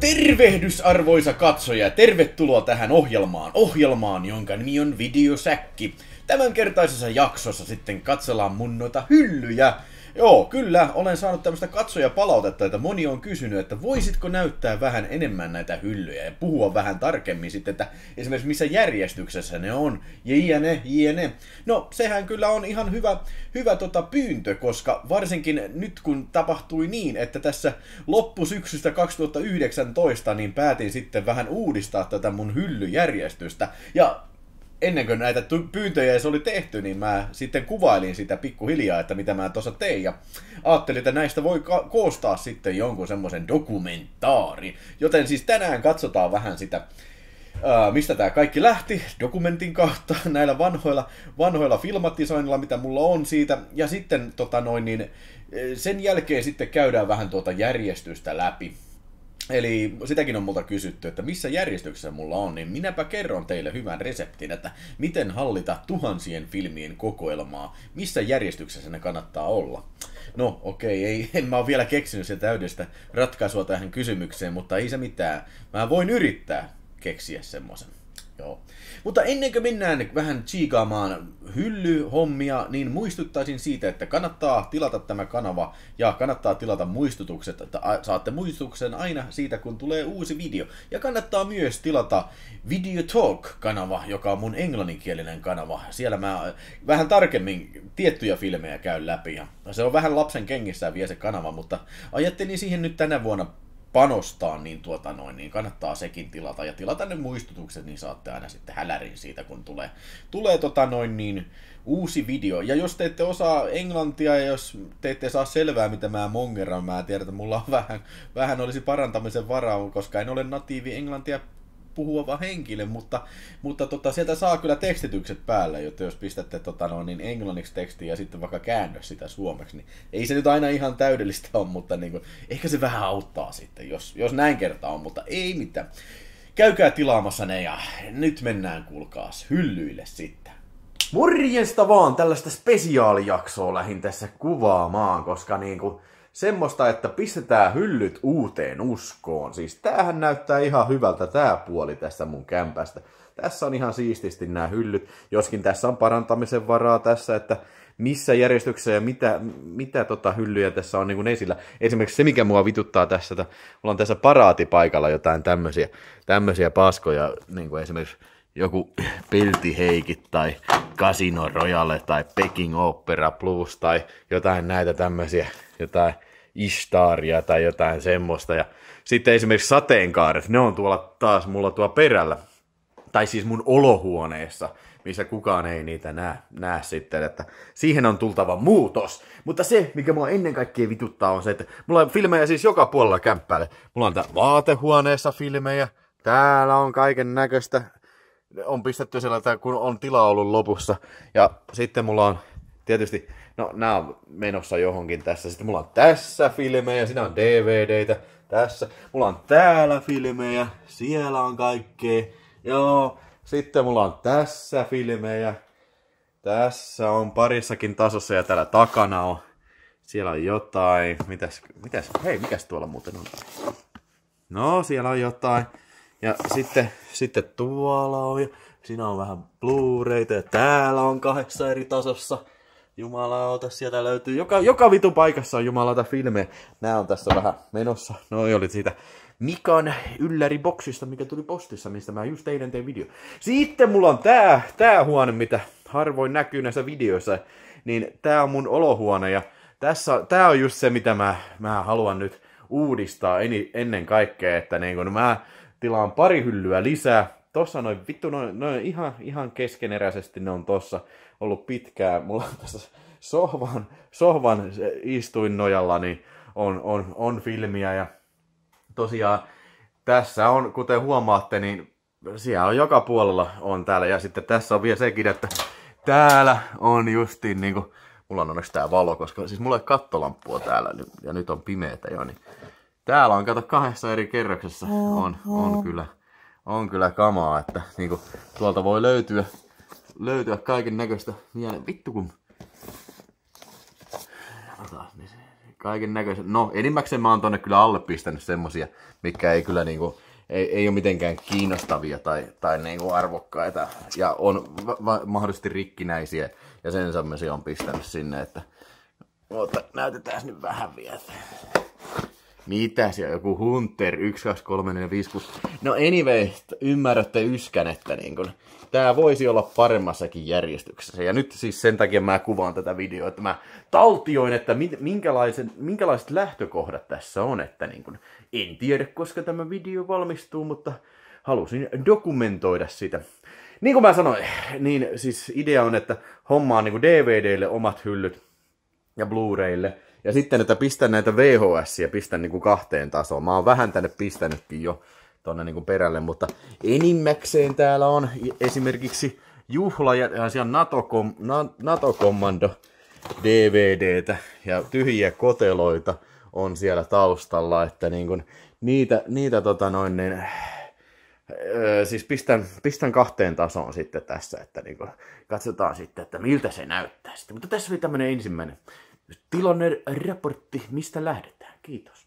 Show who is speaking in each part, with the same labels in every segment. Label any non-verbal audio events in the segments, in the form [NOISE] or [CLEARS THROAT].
Speaker 1: Tervehdys arvoisa katsoja tervetuloa tähän ohjelmaan, ohjelmaan jonka nimi on Videosäkki. Tämänkertaisessa jaksossa sitten katsellaan mun noita hyllyjä, Joo, kyllä, olen saanut tämmöistä katsojapalautetta, että moni on kysynyt, että voisitko näyttää vähän enemmän näitä hyllyjä ja puhua vähän tarkemmin sitten, että esimerkiksi missä järjestyksessä ne on, jne, jne. No, sehän kyllä on ihan hyvä, hyvä tota pyyntö, koska varsinkin nyt kun tapahtui niin, että tässä loppusyksystä 2019, niin päätin sitten vähän uudistaa tätä mun hyllyjärjestystä, ja ennen kuin näitä pyyntöjä se oli tehty, niin mä sitten kuvailin sitä pikkuhiljaa, että mitä mä tuossa tein. Ja ajattelin, että näistä voi ka- koostaa sitten jonkun semmoisen dokumentaari. Joten siis tänään katsotaan vähän sitä, ää, mistä tämä kaikki lähti dokumentin kautta [LAUGHS] näillä vanhoilla, vanhoilla filmattisoinnilla, mitä mulla on siitä. Ja sitten tota noin, niin, sen jälkeen sitten käydään vähän tuota järjestystä läpi Eli sitäkin on multa kysytty, että missä järjestyksessä mulla on, niin minäpä kerron teille hyvän reseptin, että miten hallita tuhansien filmien kokoelmaa, missä järjestyksessä ne kannattaa olla. No okei, okay, ei, en mä ole vielä keksinyt se täydestä ratkaisua tähän kysymykseen, mutta ei se mitään. Mä voin yrittää keksiä semmoisen. Joo. Mutta ennen kuin mennään vähän tsiikaamaan hyllyhommia, niin muistuttaisin siitä, että kannattaa tilata tämä kanava ja kannattaa tilata muistutukset, että saatte muistutuksen aina siitä, kun tulee uusi video. Ja kannattaa myös tilata Video Talk-kanava, joka on mun englanninkielinen kanava. Siellä mä äh, vähän tarkemmin tiettyjä filmejä käyn läpi ja se on vähän lapsen kengissä vielä se kanava, mutta ajattelin siihen nyt tänä vuonna panostaa, niin, tuota noin, niin kannattaa sekin tilata. Ja tilata ne muistutukset, niin saatte aina sitten hälärin siitä, kun tulee, tulee tota noin, niin, uusi video. Ja jos te ette osaa englantia ja jos te ette saa selvää, mitä mä mongeran, mä tiedän, että mulla on [LAUGHS] vähän, vähän olisi parantamisen varaa, koska en ole natiivi englantia puhuva henkilö, mutta, mutta tota, sieltä saa kyllä tekstitykset päälle, jotta jos pistätte tota, no, niin englanniksi tekstiä ja sitten vaikka käännös sitä suomeksi, niin ei se nyt aina ihan täydellistä ole, mutta niin kuin, ehkä se vähän auttaa sitten, jos, jos näin kertaa on, mutta ei mitään. Käykää tilaamassa ne ja nyt mennään kuulkaas hyllyille sitten. Morjesta vaan tällaista spesiaalijaksoa lähin tässä kuvaamaan, koska niinku... Kuin semmoista, että pistetään hyllyt uuteen uskoon. Siis tämähän näyttää ihan hyvältä tämä puoli tässä mun kämpästä. Tässä on ihan siististi nämä hyllyt, joskin tässä on parantamisen varaa tässä, että missä järjestyksessä ja mitä, mitä tota hyllyjä tässä on niin esillä. Esimerkiksi se, mikä mua vituttaa tässä, että mulla on tässä paraatipaikalla jotain tämmöisiä, tämmöisiä paskoja, niin kuin esimerkiksi joku [CLEARS THROAT] Peltiheikit tai Casino Royale tai Peking Opera Plus tai jotain näitä tämmöisiä, jotain Ishtaria tai jotain semmoista. Ja sitten esimerkiksi sateenkaaret, ne on tuolla taas mulla tuolla perällä. Tai siis mun olohuoneessa, missä kukaan ei niitä näe, näe sitten, että siihen on tultava muutos. Mutta se, mikä mua ennen kaikkea vituttaa, on se, että mulla on filmejä siis joka puolella kämppäällä. Mulla on tää vaatehuoneessa filmejä, täällä on kaiken näköistä on pistetty siellä, kun on tila ollut lopussa. Ja sitten mulla on tietysti no nämä on menossa johonkin tässä, sitten mulla on tässä filmejä, siinä on DVDtä, tässä, mulla on täällä filmejä, siellä on kaikkea, joo, sitten mulla on tässä filmejä, tässä on parissakin tasossa ja täällä takana on, siellä on jotain, mitäs, mitäs, hei, mikäs tuolla muuten on? No, siellä on jotain. Ja sitten, sitten tuolla on, siinä on vähän blu ja täällä on kahdeksan eri tasossa. Jumalauta, sieltä löytyy. Joka, joka vitu paikassa on jumalauta filme. Nää on tässä vähän menossa. No oli siitä Mikan ylläriboksista, mikä tuli postissa, mistä mä just eilen tein video. Sitten mulla on tää, tää huone, mitä harvoin näkyy näissä videoissa. Niin tää on mun olohuone ja tässä, tää on just se, mitä mä, mä haluan nyt uudistaa en, ennen kaikkea, että niin kun no mä tilaan pari hyllyä lisää, tossa noin, vittu, noin, noin ihan, ihan keskeneräisesti ne on tossa ollut pitkään. Mulla on tässä sohvan, sohvan istuin nojalla, niin on, on, on filmiä ja tosiaan tässä on, kuten huomaatte, niin siellä on joka puolella on täällä. Ja sitten tässä on vielä sekin, että täällä on justiin niinku, mulla on onneksi tää valo, koska siis mulla ei kattolampua täällä ja nyt on pimeetä jo, niin täällä on, kato kahdessa eri kerroksessa on, on kyllä on kyllä kamaa, että niinku, tuolta voi löytyä, löytyä kaiken näköistä mielen... Vittu kun... Niin kaiken näköistä... No, enimmäkseen mä oon tonne kyllä alle pistänyt semmosia, mikä ei kyllä niinku, ei, ei ole mitenkään kiinnostavia tai, tai niinku arvokkaita. Ja on mahdollisesti rikkinäisiä ja sen semmosia on pistänyt sinne, että... Mutta näytetään nyt vähän vielä. Mitä siellä, joku Hunter, 1, 2, 3, 4, 5, 6. No anyway, ymmärrätte yskän, että niin kun, tää voisi olla paremmassakin järjestyksessä. Ja nyt siis sen takia mä kuvaan tätä videoa, että mä taltioin, että minkälaisen, minkälaiset lähtökohdat tässä on. Että niin kun, en tiedä, koska tämä video valmistuu, mutta halusin dokumentoida sitä. Niin kuin mä sanoin, niin siis idea on, että hommaa niin DVDlle omat hyllyt ja Blu-raylle – ja sitten, että pistän näitä VHS ja pistän niin kuin kahteen tasoon. Mä oon vähän tänne pistänytkin jo tuonne niin kuin perälle, mutta enimmäkseen täällä on esimerkiksi juhla ja siellä NATO-kom, NATO-kommando DVDtä ja tyhjiä koteloita on siellä taustalla, että niin kuin niitä, niitä tota noin niin, öö, siis pistän, pistän kahteen tasoon sitten tässä, että niin kuin, katsotaan sitten, että miltä se näyttää sitten. Mutta tässä oli tämmöinen ensimmäinen raportti, mistä lähdetään. Kiitos.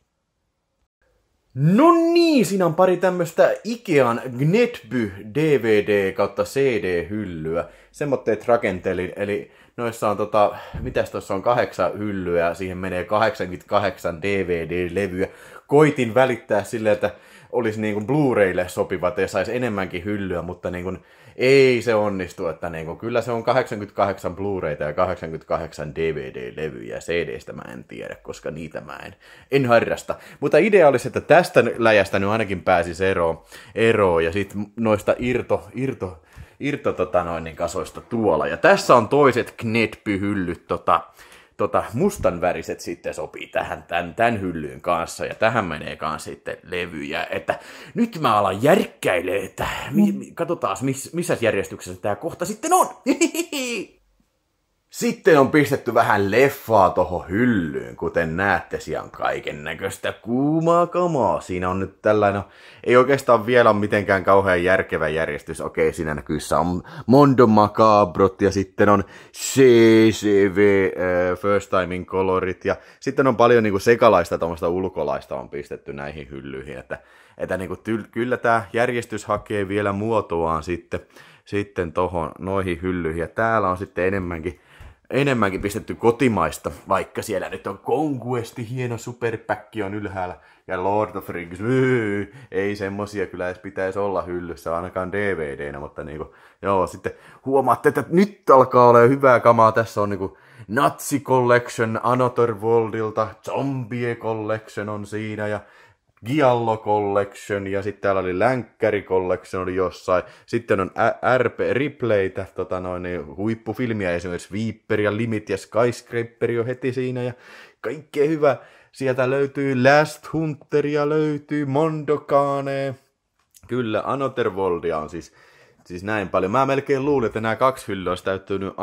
Speaker 1: No niin, siinä on pari tämmöistä Ikean Gnetby DVD kautta CD-hyllyä. Semmoitteet rakentelin, eli noissa on tota, mitäs tuossa on kahdeksan hyllyä, siihen menee 88 DVD-levyä. Koitin välittää silleen, että olisi niinku Blu-raylle sopivat että saisi enemmänkin hyllyä, mutta niinku, ei se onnistu, että niin kuin, kyllä se on 88 Blu-rayta ja 88 DVD-levyjä, CD-stä mä en tiedä, koska niitä mä en, en harrasta. Mutta idea olisi, että tästä läjästä nyt ainakin pääsisi eroon, eroon ja sitten noista irto, irto, irto tota noin, niin kasoista tuolla. Ja tässä on toiset Knetpy-hyllyt tota, tota, mustan väriset sitten sopii tähän tämän, tämän hyllyyn kanssa ja tähän menee kanssa sitten levyjä. Että nyt mä alan järkkäilee, että mi, mi, katsotaan miss, missä järjestyksessä tämä kohta sitten on. Hihihi. [LAUGHS] Sitten on pistetty vähän leffaa toho hyllyyn, kuten näette, siellä on kaiken näköistä kuumaa kamaa. Siinä on nyt tällainen, no, ei oikeastaan vielä ole mitenkään kauhean järkevä järjestys. Okei, siinä näkyy on Mondo Macabrot ja sitten on CCV äh, eh, First Timing Colorit ja sitten on paljon niinku sekalaista tuommoista ulkolaista on pistetty näihin hyllyihin, että, että niinku tyl, kyllä tämä järjestys hakee vielä muotoaan sitten, sitten tohon, noihin hyllyihin ja täällä on sitten enemmänkin enemmänkin pistetty kotimaista, vaikka siellä nyt on Conquesti, hieno superpäkki on ylhäällä, ja Lord of Rings, myy, ei semmosia kyllä edes pitäisi olla hyllyssä, ainakaan nä, mutta niinku, joo, sitten huomaatte, että nyt alkaa olla hyvää kamaa, tässä on niinku Nazi Collection Anotor Worldilta, Zombie Collection on siinä, ja Giallo Collection ja sitten täällä oli Länkkäri Collection oli jossain. Sitten on RP Replaytä, tota noin, niin huippufilmiä esimerkiksi Viipper ja Limit ja Skyscraper jo heti siinä ja kaikkea hyvä. Sieltä löytyy Last Hunteria, löytyy Mondokane. Kyllä, Another on siis Siis näin paljon. Mä melkein luulin, että nämä kaksi hyllyä olisi täyttynyt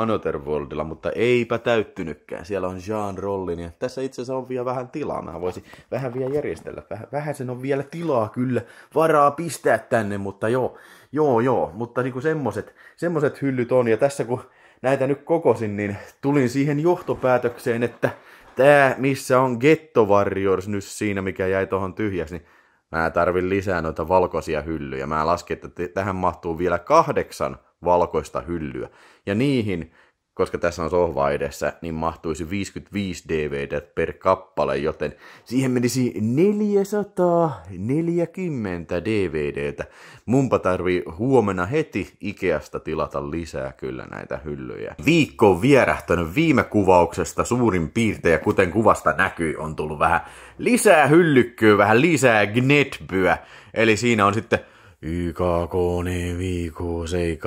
Speaker 1: Worldilla, mutta eipä täyttynytkään. Siellä on Jean Rollin ja tässä itse asiassa on vielä vähän tilaa. Mä voisin vähän vielä järjestellä. Vähän, vähän sen on vielä tilaa kyllä. Varaa pistää tänne, mutta joo. Joo, joo. Mutta niinku semmoset, semmoset hyllyt on. Ja tässä kun näitä nyt kokosin, niin tulin siihen johtopäätökseen, että tää, missä on Ghetto Warriors nyt siinä, mikä jäi tuohon tyhjäksi, niin Mä tarvin lisää noita valkoisia hyllyjä. Mä laskin, että tähän mahtuu vielä kahdeksan valkoista hyllyä. Ja niihin koska tässä on sohva edessä, niin mahtuisi 55 DVD per kappale, joten siihen menisi 440 DVDtä. Mumpa tarvii huomenna heti Ikeasta tilata lisää kyllä näitä hyllyjä. Viikko on vierähtänyt viime kuvauksesta suurin piirtein, ja kuten kuvasta näkyy, on tullut vähän lisää hyllykkyä, vähän lisää gnetbyä. Eli siinä on sitten YKK viik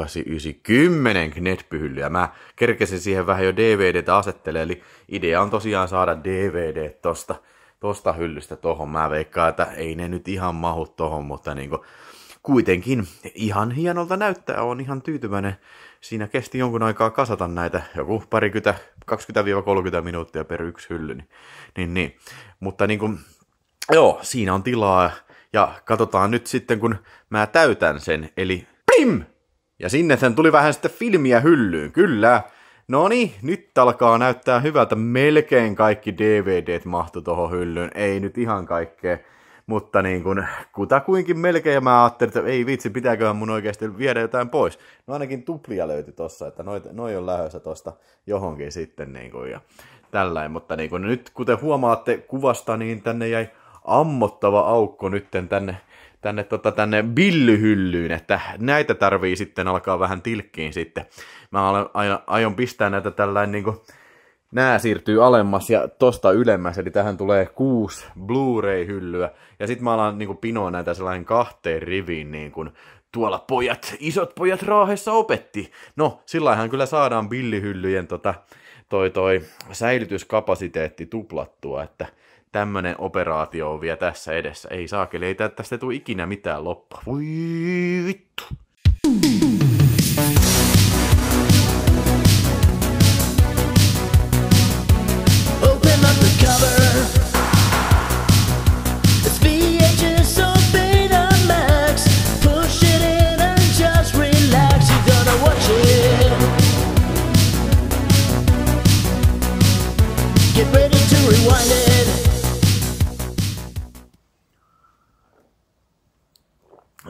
Speaker 1: 789, 10 Knet-pyhyllyä. Mä kerkesin siihen vähän jo DVDtä asettelemaan, eli idea on tosiaan saada DVD tosta, tosta hyllystä tohon. Mä veikkaan, että ei ne nyt ihan mahu tohon, mutta niinku, kuitenkin ihan hienolta näyttää, on ihan tyytyväinen. Siinä kesti jonkun aikaa kasata näitä, joku parikymmentä, 20-30 minuuttia per yksi hylly. Niin, niin. niin. Mutta niin kuin, joo, siinä on tilaa ja katsotaan nyt sitten, kun mä täytän sen, eli plim! Ja sinne sen tuli vähän sitten filmiä hyllyyn, kyllä. No niin, nyt alkaa näyttää hyvältä. Melkein kaikki DVDt mahtu tuohon hyllyyn. Ei nyt ihan kaikkea. Mutta niin kun, kutakuinkin melkein mä ajattelin, että ei vitsi, pitääköhän mun oikeasti viedä jotain pois. No ainakin tuplia löytyi tossa, että noi, noi on lähössä tosta johonkin sitten niin kun, ja tällainen. Mutta niin kun, nyt kuten huomaatte kuvasta, niin tänne jäi ammottava aukko nyt tänne, tänne, tota, tänne billyhyllyyn, että näitä tarvii sitten alkaa vähän tilkkiin sitten. Mä aion, aion pistää näitä tällainen niin kuin, siirtyy alemmas ja tosta ylemmäs, eli tähän tulee kuusi Blu-ray-hyllyä. Ja sitten mä alan niin pinoa näitä sellainen kahteen riviin, niin kuin tuolla pojat, isot pojat raahessa opetti. No, sillähän kyllä saadaan billihyllyjen tota, toi, toi säilytyskapasiteetti tuplattua, että tämmöinen operaatio on vielä tässä edessä. Ei saakeli, ei tästä tule ikinä mitään loppua. Voi vittu.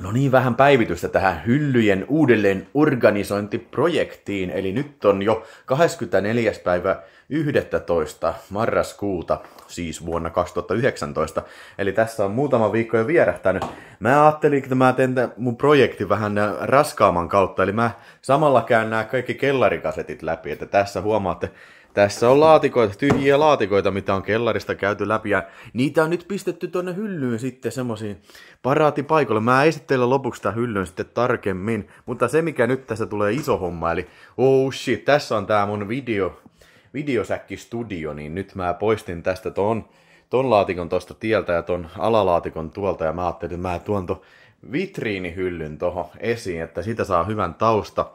Speaker 1: No niin, vähän päivitystä tähän hyllyjen uudelleen organisointiprojektiin. Eli nyt on jo 24. päivä 11. marraskuuta, siis vuonna 2019. Eli tässä on muutama viikko jo vierähtänyt. Mä ajattelin, että mä teen mun projekti vähän äh, raskaamman kautta. Eli mä samalla käyn nämä kaikki kellarikasetit läpi. Että tässä huomaatte, tässä on laatikoita, tyhjiä laatikoita, mitä on kellarista käyty läpi ja niitä on nyt pistetty tuonne hyllyyn sitten semmoisiin paraatipaikoille. Mä esittelen lopuksi tämän hyllyn sitten tarkemmin, mutta se mikä nyt tässä tulee iso homma, eli oh shit, tässä on tää mun video, videosäkkistudio, niin nyt mä poistin tästä ton, ton laatikon tosta tieltä ja ton alalaatikon tuolta ja mä ajattelin, että mä tuon ton vitriinihyllyn tohon esiin, että sitä saa hyvän tausta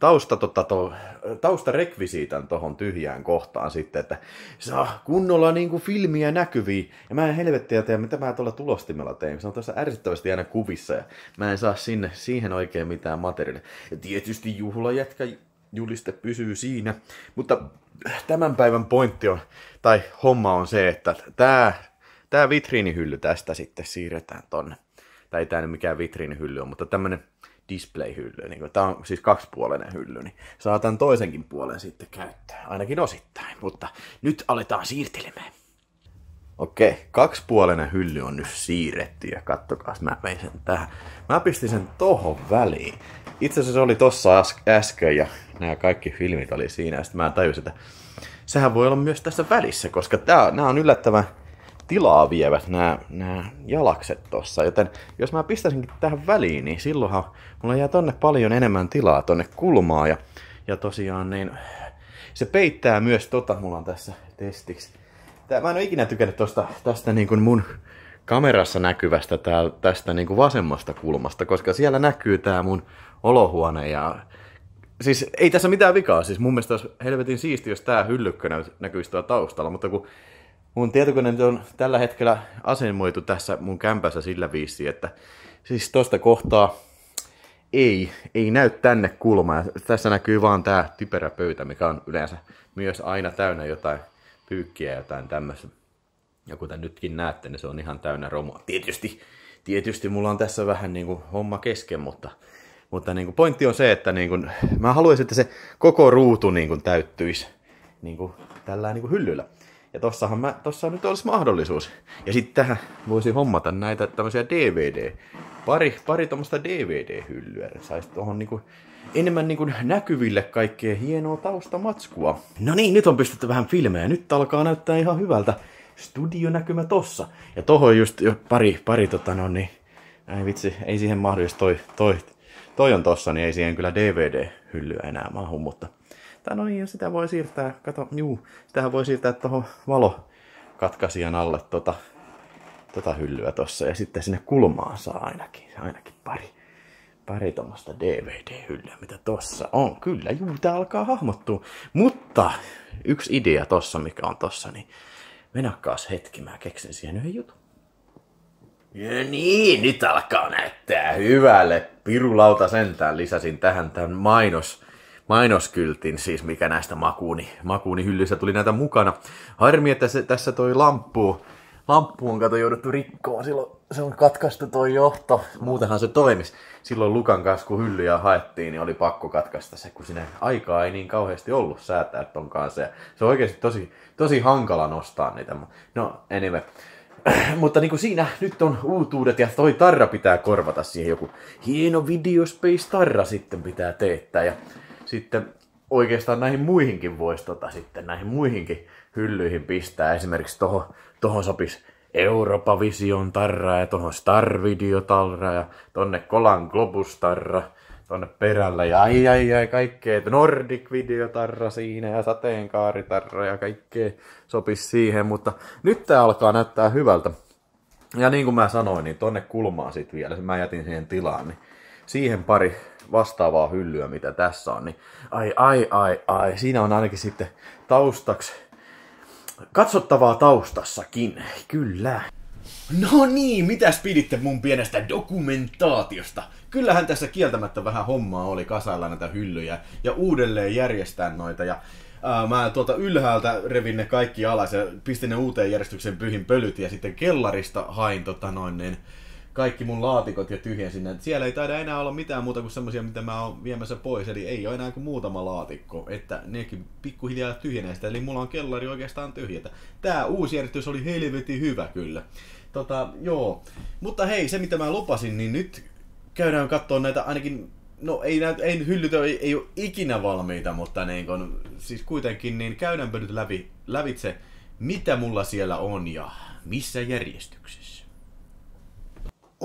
Speaker 1: tausta, tota, to, taustarekvisiitan tuohon tyhjään kohtaan sitten, että saa kunnolla niin kuin filmiä näkyviin. Ja mä en helvettiä tiedä, mitä mä tuolla tulostimella tein. Se on tuossa ärsyttävästi aina kuvissa ja mä en saa sinne, siihen oikein mitään materiaalia. Ja tietysti juhlajätkä juliste pysyy siinä, mutta tämän päivän pointti on, tai homma on se, että tämä tää vitriinihylly tästä sitten siirretään tonne. Tai ei tämä nyt mikään vitriinihylly on, mutta tämmönen display-hylly. Niin tämä on siis kaksipuolinen hylly, niin saa tämän toisenkin puolen sitten käyttää, ainakin osittain. Mutta nyt aletaan siirtelemään. Okei, kaksipuolinen hylly on nyt siirretty ja kattokaa, mä vein sen tähän. Mä pistin sen tohon väliin. Itse asiassa se oli tossa äsken ja nämä kaikki filmit oli siinä ja sitten mä tajusin, että sehän voi olla myös tässä välissä, koska tää, nämä on yllättävän tilaa vievät nämä, nämä jalakset tossa. Joten jos mä pistäisinkin tähän väliin, niin silloinhan mulla jää tonne paljon enemmän tilaa tonne kulmaa. Ja, ja tosiaan niin se peittää myös tota, mulla on tässä testiksi. Tää, mä en ole ikinä tykännyt tosta, tästä niin kuin mun kamerassa näkyvästä tää, tästä niin kuin vasemmasta kulmasta, koska siellä näkyy tää mun olohuone ja siis ei tässä mitään vikaa, siis mun mielestä olisi helvetin siisti, jos tää hyllykkö näkyisi tuolla taustalla, mutta kun mun tietokone on tällä hetkellä asemoitu tässä mun kämpässä sillä viisi, että siis tosta kohtaa ei, ei näy tänne kulmaa. Tässä näkyy vaan tää typerä pöytä, mikä on yleensä myös aina täynnä jotain pyykkiä ja jotain tämmöistä. Ja kuten nytkin näette, niin se on ihan täynnä romua. Tietysti, tietysti mulla on tässä vähän niin kuin homma kesken, mutta, mutta niin kuin pointti on se, että niin kuin, mä haluaisin, että se koko ruutu niin kuin täyttyisi niin kuin tällä niin kuin hyllyllä. Ja tossahan mä, tossa nyt olisi mahdollisuus. Ja sitten tähän voisi hommata näitä tämmöisiä DVD, pari, pari tuommoista DVD-hyllyä, saisi tuohon niinku enemmän niinku näkyville kaikkea hienoa taustamatskua. No niin, nyt on pystytty vähän filmejä, nyt alkaa näyttää ihan hyvältä studionäkymä tossa. Ja tohon just jo pari, pari tota no niin, ei vitsi, ei siihen mahdollista toi, toi, toi on tossa, niin ei siihen kyllä DVD-hyllyä enää mahu, mutta tai no niin, sitä voi siirtää, kato, juu, sitähän voi siirtää tuohon valokatkaisijan alle tota, tota hyllyä tossa. Ja sitten sinne kulmaan saa ainakin, ainakin pari, pari tuommoista DVD-hyllyä, mitä tossa on. Kyllä, juu, tämä alkaa hahmottua. Mutta yksi idea tossa, mikä on tossa, niin menakkaas hetki, mä keksin siihen yhden jutun. Ja niin, nyt alkaa näyttää hyvälle. Pirulauta sentään lisäsin tähän tämän mainos mainoskyltin, siis mikä näistä makuuni, makuuni hyllyistä tuli näitä mukana. Harmi, että se, tässä toi lamppu, lamppu on kato jouduttu rikkoon, silloin se on katkaistu toi johto. Muutenhan se toimis. Silloin Lukan kanssa, kun hyllyjä haettiin, niin oli pakko katkaista se, kun sinne aikaa ei niin kauheasti ollut säätää ton kanssa. se on oikeasti tosi, tosi hankala nostaa niitä. No, anyway. [CLEARS THROAT] Mutta niin kuin siinä nyt on uutuudet ja toi tarra pitää korvata siihen joku hieno video space tarra sitten pitää teettää. Ja sitten oikeastaan näihin muihinkin voisi tota sitten, näihin muihinkin hyllyihin pistää. Esimerkiksi tohon, tohon sopisi Vision tarra ja tohon Star Video tarra ja tonne Kolan Globus tarra tonne perällä ja ai ai ai kaikkea. Nordic tarra siinä ja sateenkaaritarra ja kaikkea sopisi siihen, mutta nyt tää alkaa näyttää hyvältä. Ja niin kuin mä sanoin, niin tonne kulmaan sit vielä, mä jätin siihen tilaan, niin siihen pari vastaavaa hyllyä, mitä tässä on, niin ai, ai, ai, ai, siinä on ainakin sitten taustaksi, katsottavaa taustassakin, kyllä. No niin, mitäs piditte mun pienestä dokumentaatiosta? Kyllähän tässä kieltämättä vähän hommaa oli kasailla näitä hyllyjä ja uudelleen järjestää noita ja mä tuota ylhäältä revin ne kaikki alas ja pistin ne uuteen järjestykseen pyhin pölyt ja sitten kellarista hain tota noin niin kaikki mun laatikot ja tyhjensin ne. Siellä ei taida enää olla mitään muuta kuin semmoisia, mitä mä oon viemässä pois, eli ei ole enää kuin muutama laatikko, että nekin pikkuhiljaa tyhjenee sitä, eli mulla on kellari oikeastaan tyhjätä. Tää uusi järjestys oli helvetin hyvä kyllä. Tota, joo. Mutta hei, se mitä mä lupasin, niin nyt käydään katsomaan näitä ainakin no ei, näyt, ei hyllytä, ei, ei ole ikinä valmiita, mutta niin kun, siis kuitenkin niin käydäänpä nyt läpi, lävitse, mitä mulla siellä on ja missä järjestyksessä.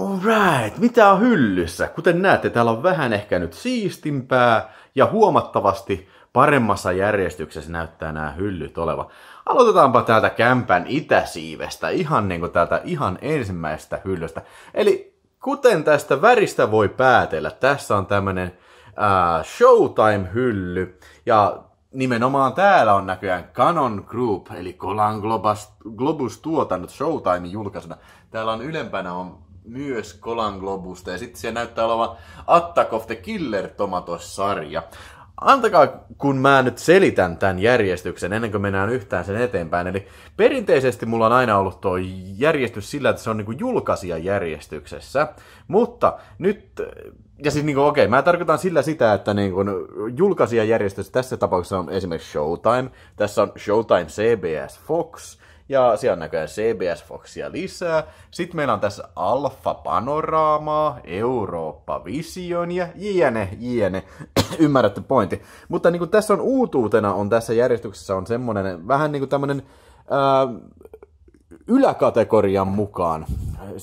Speaker 1: Alright, mitä on hyllyssä? Kuten näette, täällä on vähän ehkä nyt siistimpää ja huomattavasti paremmassa järjestyksessä näyttää nämä hyllyt oleva. Aloitetaanpa täältä kämpän itäsiivestä, ihan niin kuin täältä ihan ensimmäisestä hyllystä. Eli kuten tästä väristä voi päätellä, tässä on tämmönen äh, Showtime-hylly. Ja nimenomaan täällä on näköjään Canon Group, eli Kolan Globus, Globus tuotannut Showtime julkaisena Täällä on ylempänä on myös Kolan Globusta. Ja sitten se näyttää olevan Attack of the Killer Tomatoes-sarja. Antakaa, kun mä nyt selitän tämän järjestyksen ennen kuin mennään yhtään sen eteenpäin. Eli perinteisesti mulla on aina ollut tuo järjestys sillä, että se on niinku julkaisija järjestyksessä. Mutta nyt ja siis niin kuin, okei, okay, mä tarkoitan sillä sitä, että niin kuin, järjestys tässä tapauksessa on esimerkiksi Showtime, tässä on Showtime CBS Fox, ja siellä näköjään CBS Foxia lisää. Sitten meillä on tässä Alfa Panoraamaa, Eurooppa Visionia, jne, jne. [CLEARS THROAT] Ymmärrätte pointti. Mutta niin kuin tässä on uutuutena on tässä järjestyksessä on semmonen vähän niin kuin tämmönen ää, yläkategorian mukaan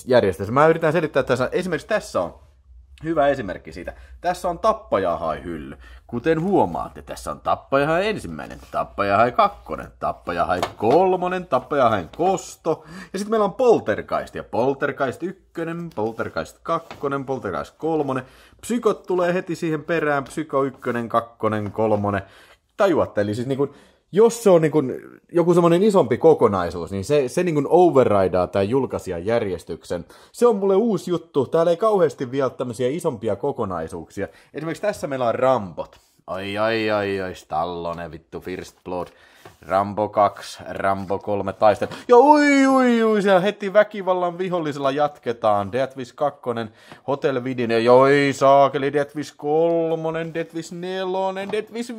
Speaker 1: järjestys. Mä yritän selittää tässä. Esimerkiksi tässä on Hyvä esimerkki siitä. Tässä on tappajahai hylly. Kuten huomaatte, tässä on tappajahai ensimmäinen, tappajahai kakkonen, tappajahai kolmonen, tappajahai kosto. Ja sitten meillä on poltergeist ja poltergeist ykkönen, poltergeist kakkonen, poltergeist kolmonen. Psykot tulee heti siihen perään, psyko ykkönen, kakkonen, kolmonen. Tajuatte, eli siis niin kuin jos se on niin kuin joku semmoinen isompi kokonaisuus, niin se, se niin overridaa tämän julkaisijan järjestyksen. Se on mulle uusi juttu. Täällä ei kauheasti vielä tämmöisiä isompia kokonaisuuksia. Esimerkiksi tässä meillä on Rampot. Ai ai ai ai, Stallone vittu, First Blood. Rambo 2, Rambo 3 taistel. Jo ui, ui, ui, siellä heti väkivallan vihollisella jatketaan. Death 2, Hotel Vidine, joi saakeli, Death 3, Death 4, Death 5,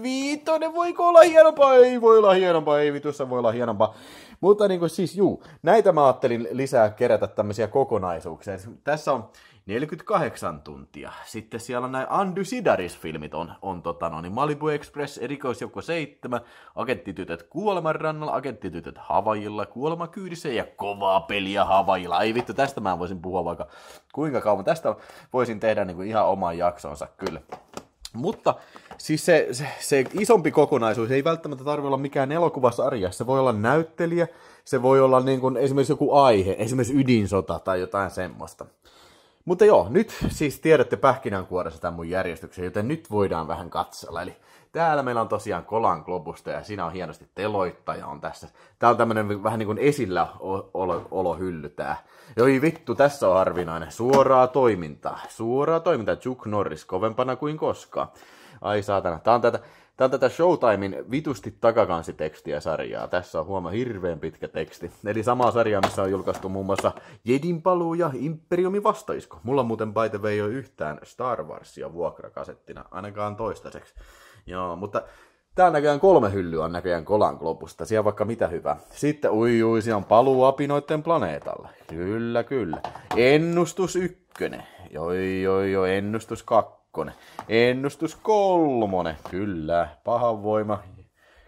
Speaker 1: voiko olla hienompaa? Ei voi olla hienompaa, ei vitussa voi olla hienompaa. Mutta niin kuin siis juu, näitä mä ajattelin lisää kerätä tämmöisiä kokonaisuuksia. Tässä on 48 tuntia. Sitten siellä on nämä Andy Sidaris-filmit on, on tota, no, niin Malibu Express, erikoisjoukko 7, agenttitytöt rannalla, agenttitytöt Havajilla, kuolema kyydissä ja kovaa peliä Havajilla. Ei vittu, tästä mä voisin puhua vaikka kuinka kauan. Tästä voisin tehdä niin kuin ihan oman jaksonsa kyllä. Mutta siis se, se, se isompi kokonaisuus ei välttämättä tarvitse olla mikään elokuvasarja. Se voi olla näyttelijä, se voi olla niin kuin esimerkiksi joku aihe, esimerkiksi ydinsota tai jotain semmoista. Mutta joo, nyt siis tiedätte pähkinänkuoressa tämän mun järjestyksen, joten nyt voidaan vähän katsella. Eli täällä meillä on tosiaan Kolan globusta ja siinä on hienosti teloittaja on tässä. Tää on tämmönen vähän niin kuin esillä olo, tää. Joi vittu, tässä on harvinainen. Suoraa toimintaa. Suoraa toimintaa. Chuck Norris kovempana kuin koskaan. Ai saatana. Tää on tätä Tämä on tätä Showtimein vitusti takakansitekstiä sarjaa. Tässä on huoma hirveän pitkä teksti. Eli samaa sarjaa, missä on julkaistu muun muassa Jedin paluu ja imperiumi vastaisko. Mulla muuten by the way ei ole yhtään Star Warsia vuokrakasettina, ainakaan toistaiseksi. Joo, mutta Tää näköjään kolme hyllyä on näköjään kolan globusta, siellä vaikka mitä hyvä. Sitten ui ui, siellä on paluu apinoiden planeetalle. Kyllä, kyllä. Ennustus ykkönen. Joi, joi, joi, ennustus kakkonen Ennustus kolmonen, kyllä, pahan voima.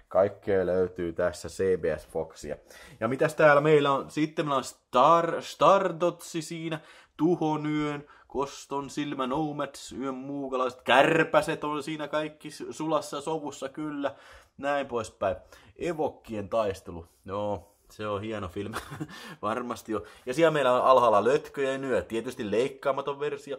Speaker 1: Kaikkea löytyy tässä CBS Foxia. Ja mitäs täällä meillä on? Sitten meillä on Star, Stardotsi siinä, Tuhonyön, Koston silmä, Nomads, yön muukalaiset, kärpäset on siinä kaikki sulassa sovussa kyllä, näin poispäin. Evokkien taistelu, joo, se on hieno filmi, [LAUGHS] varmasti jo. Ja siellä meillä on alhaalla ja nyö. tietysti leikkaamaton versio,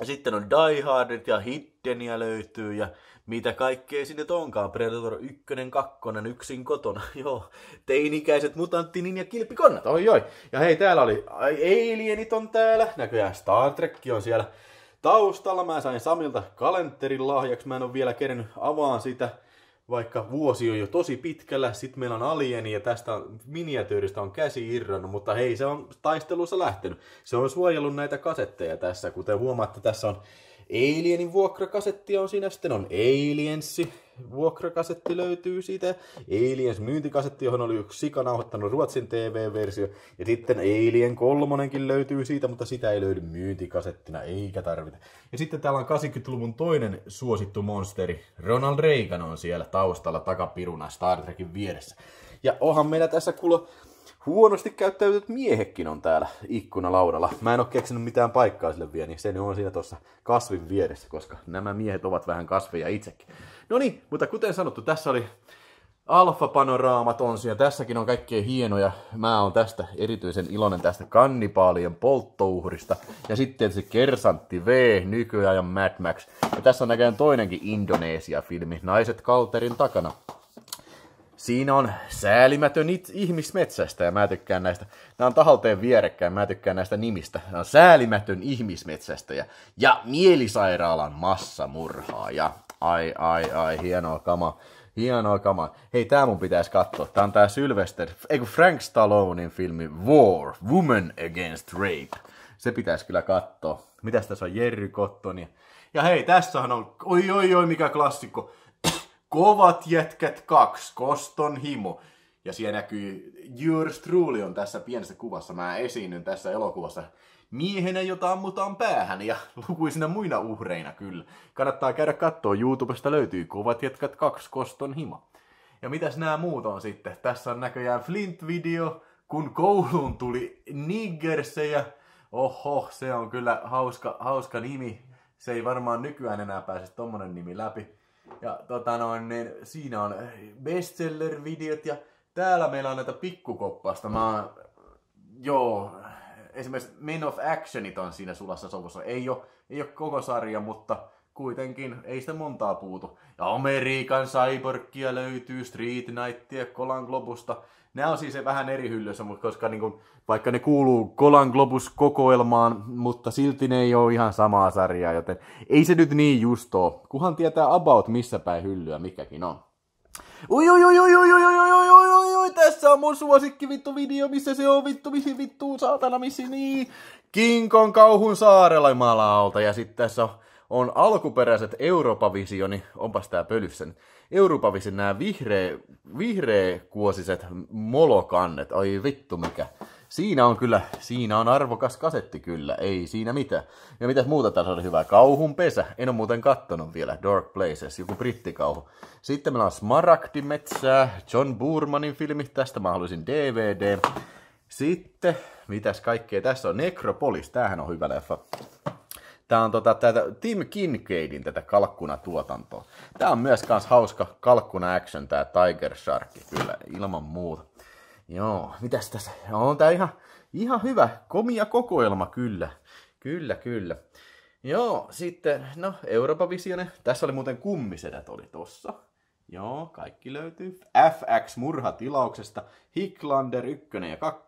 Speaker 1: ja sitten on Die Hardit ja Hiddenia löytyy ja mitä kaikkea sinne onkaan. Predator 1, 2, yksin kotona. [LAUGHS] Joo, teinikäiset mutanttinin ja kilpikonnat. Oi oi. Ja hei, täällä oli Alienit on täällä. Näköjään Star Trek on siellä taustalla. Mä sain Samilta kalenterin lahjaksi. Mä en ole vielä kerennyt avaan sitä vaikka vuosi on jo tosi pitkällä, sitten meillä on alieni ja tästä miniatyyristä on käsi irronnut, mutta hei, se on taistelussa lähtenyt. Se on suojellut näitä kasetteja tässä, kuten huomaatte, tässä on Alienin vuokrakasetti on siinä, sitten on Aliensi, vuokrakasetti löytyy siitä, Aliens myyntikasetti, johon oli yksi sika nauhoittanut Ruotsin TV-versio, ja sitten Alien kolmonenkin löytyy siitä, mutta sitä ei löydy myyntikasettina, eikä tarvita. Ja sitten täällä on 80-luvun toinen suosittu monsteri, Ronald Reagan on siellä taustalla takapiruna Star Trekin vieressä. Ja onhan meillä tässä kuulo huonosti käyttäytyt miehekin on täällä ikkunalaudalla. Mä en ole keksinyt mitään paikkaa sille vielä, niin se on siinä tuossa kasvin vieressä, koska nämä miehet ovat vähän kasveja itsekin. No niin, mutta kuten sanottu, tässä oli alfapanoraamat on siinä. Tässäkin on kaikkein hienoja. Mä oon tästä erityisen iloinen tästä kannipaalien polttouhrista. Ja sitten se Kersantti V, nykyajan Mad Max. Ja tässä on näköjään toinenkin Indonesia-filmi, Naiset kalterin takana. Siinä on säälimätön ihmismetsästä ja mä tykkään näistä. Nämä on tahalteen vierekkäin, mä tykkään näistä nimistä. Nämä on säälimätön ihmismetsästä ja mielisairaalan ja Ai, ai, ai, hienoa kama. Hienoa kama. Hei, tää mun pitäisi katsoa. Tää on tää Sylvester, eikö Frank Stallonein filmi War, Woman Against Rape. Se pitäisi kyllä katsoa. Mitäs tässä on Jerry Cottoni? Ja hei, tässä on, oi oi oi, mikä klassikko. Kovat jätkät kaksi, koston himo. Ja siellä näkyy Jure Truuli on tässä pienessä kuvassa. Mä esiinnyn tässä elokuvassa miehenä, jota ammutaan päähän ja [LAUGHS] lukuisina muina uhreina kyllä. Kannattaa käydä katsoa, YouTubesta löytyy Kovat jätkät kaksi, koston himo. Ja mitäs nämä muut on sitten? Tässä on näköjään Flint-video, kun kouluun tuli niggersejä. Oho, se on kyllä hauska, hauska nimi. Se ei varmaan nykyään enää pääse tommonen nimi läpi. Ja tota noin, niin siinä on bestseller-videot ja täällä meillä on näitä pikkukoppasta. Mä, joo, esimerkiksi Men of Actionit on siinä sulassa sovussa. Ei ole, ei ole koko sarja, mutta kuitenkin ei sitä montaa puutu. Ja Amerikan Cyborgia löytyy, Street Knightia, Kolan Globusta. Nämä on siis vähän eri hyllyssä, mutta koska niin kuin, vaikka ne kuuluu Kolan Globus kokoelmaan, mutta silti ne ei ole ihan samaa sarjaa, joten ei se nyt niin just oo. Kuhan tietää about missä päin hyllyä mikäkin on. Ui, ui, ui, ui, ui, ui, ui, ui, ui, ui, oi, tässä on mun suosikki vittu video, missä se on vittu, missä vittu, saatana, missä niin. Kinkon kauhun saarella jumalauta, ja sitten tässä on on alkuperäiset Euroopavisioni onpas tää pölyssen, Europavisin nämä vihreä, kuosiset molokannet, ai vittu mikä. Siinä on kyllä, siinä on arvokas kasetti kyllä, ei siinä mitään. Ja mitäs muuta tässä oli hyvä Kauhun pesä, en ole muuten kattonut vielä, Dark Places, joku brittikauhu. Sitten meillä on Smaragdimetsää, John Burmanin filmi, tästä mä haluaisin DVD. Sitten, mitäs kaikkea tässä on? Necropolis, tämähän on hyvä leffa. Tämä on tota, tätä Tim Kincaidin tätä kalkkunatuotantoa. Tämä on myös kans hauska kalkkuna action, tämä Tiger Shark, kyllä, ilman muuta. Joo, mitäs tässä? On tämä ihan, ihan hyvä, komia kokoelma kyllä. Kyllä, kyllä. Joo, sitten, no, Euroopan visione. Tässä oli muuten kummisedät oli tossa. Joo, kaikki löytyy FX-murhatilauksesta. Hicklander 1 ja 2.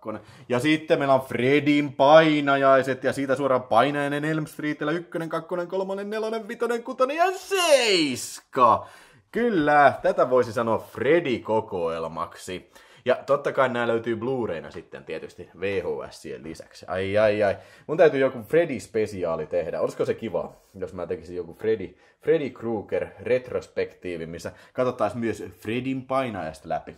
Speaker 1: Ja sitten meillä on Fredin painajaiset ja siitä suoraan painajainen Elm Streetillä 1, 2, 3, 4, 5, 6 ja 7. Kyllä, tätä voisi sanoa Freddy-kokoelmaksi. Ja totta kai nämä löytyy Blu-rayna sitten tietysti VHSien lisäksi. Ai ai ai. Mun täytyy joku Freddy-spesiaali tehdä. Olisiko se kiva, jos mä tekisin joku Freddy, Freddy Krueger retrospektiivi, missä katsotaan myös Fredin painajasta läpi.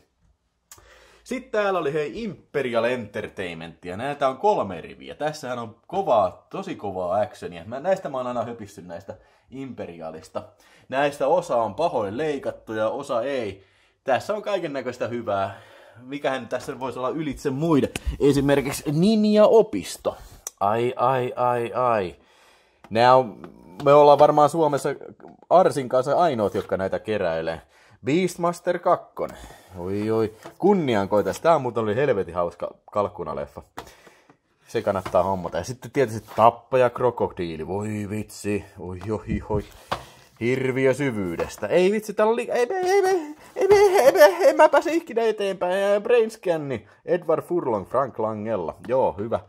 Speaker 1: Sitten täällä oli hei Imperial Entertainment, ja näitä on kolme riviä. Tässähän on kovaa, tosi kovaa actionia. Mä, näistä mä oon aina höpissyt näistä Imperialista. Näistä osa on pahoin leikattu ja osa ei. Tässä on kaiken näköistä hyvää mikähän tässä voisi olla ylitse muiden. Esimerkiksi Ninja-opisto. Ai, ai, ai, ai. Nämä on, me ollaan varmaan Suomessa Arsin kanssa ainoat, jotka näitä keräilee. Beastmaster 2. Oi, oi. Kunniankoitas. Tää muuten oli helvetin hauska kalkkunaleffa. Se kannattaa hommata. Ja sitten tietysti tappaja krokodiili. Voi vitsi. Oi, oi, oi. Hirviö syvyydestä. Ei vitsi, täällä oli... Ei, ei, ei, ei en mä pääse ikinä eteenpäin. Brainscanni, Edward Furlong, Frank Langella. Joo, hyvä.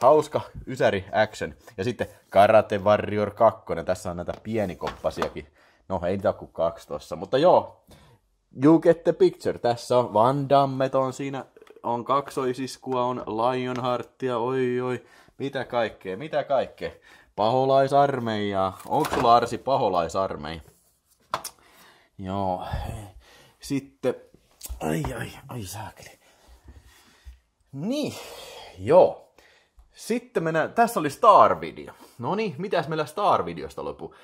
Speaker 1: Hauska ysäri action. Ja sitten Karate Warrior 2. Tässä on näitä pienikoppasiakin. No, ei niitä ole kuin 12, mutta joo. You get the picture. Tässä on Van Dammet on siinä, on kaksoisiskua, on Lionheartia, oi oi, mitä kaikkea, mitä kaikkea. Paholaisarmeijaa. Onko sulla Arsi paholaisarmeija? Joo, sitten, ai ai, ai saakeli. Niin, joo. Sitten mennään, tässä oli Star Video. No niin, mitäs meillä Star Videosta lopu?